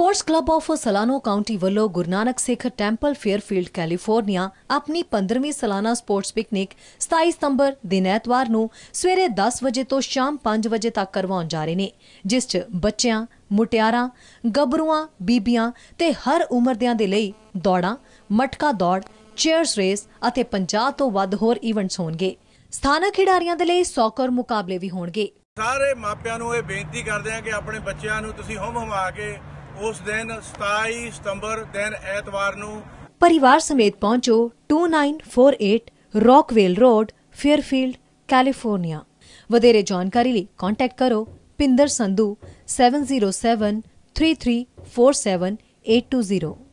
Sports club of Solano county ਵੱਲੋਂ Guru Nanak Sikh temple Fairfield California ਆਪਣੀ 15ਵੀਂ ਸਲਾਨਾ ਸਪੋਰਟਸ ਪਿਕਨਿਕ 27 ਸਤੰਬਰ ਦਿਨ ਐਤਵਾਰ ਨੂੰ ਸਵੇਰੇ 10 ਵਜੇ ਤੋਂ ਸ਼ਾਮ 5 ਵਜੇ ਤੱਕ ਕਰਵਾਉਣ ਜਾ ਰਹੇ ਨੇ ਜਿਸ 'ਚ ਬੱਚਿਆਂ, ਮੁਟਿਆਰਾਂ, ਗੱਭਰੂਆਂ, ਬੀਬੀਆਂ ਤੇ ਹਰ ਉਮਰ ਦਿਆਂ ਦੇ ਲਈ ਦੌੜਾਂ, ਮਟਕਾ ਦੌੜ, ਚੇਅਰਸ ਰੇਸ ਅਤੇ 50 ਤੋਂ ਵੱਧ ਹੋਰ ਇਵੈਂਟਸ ਹੋਣਗੇ। ਸਥਾਨਕ ਖਿਡਾਰੀਆਂ ਦੇ ਲਈ ਸੌਕਰ ਮੁਕਾਬਲੇ ਵੀ ਹੋਣਗੇ। ਸਾਰੇ ਮਾਪਿਆਂ ਨੂੰ ਇਹ ਬੇਨਤੀ ਕਰਦੇ ਆ ਕਿ ਆਪਣੇ ਬੱਚਿਆਂ ਨੂੰ ਤੁਸੀਂ ਹਮ ਹਮਾ ਕੇ ਉਸ ਦਿਨ 27 ਸਤੰਬਰ ਦਿਨ ਐਤਵਾਰ ਨੂੰ ਪਰਿਵਾਰ ਸਮੇਤ ਪਹੁੰਚੋ 2948 ਰੌਕਵੇਲ ਰੋਡ ਫੇਅਰਫੀਲਡ ਕੈਲੀਫੋਰਨੀਆ ਵਧੇਰੇ ਜਾਣਕਾਰੀ ਲਈ ਕੰਟੈਕਟ ਕਰੋ ਪਿੰਦਰ ਸੰਧੂ 7073347820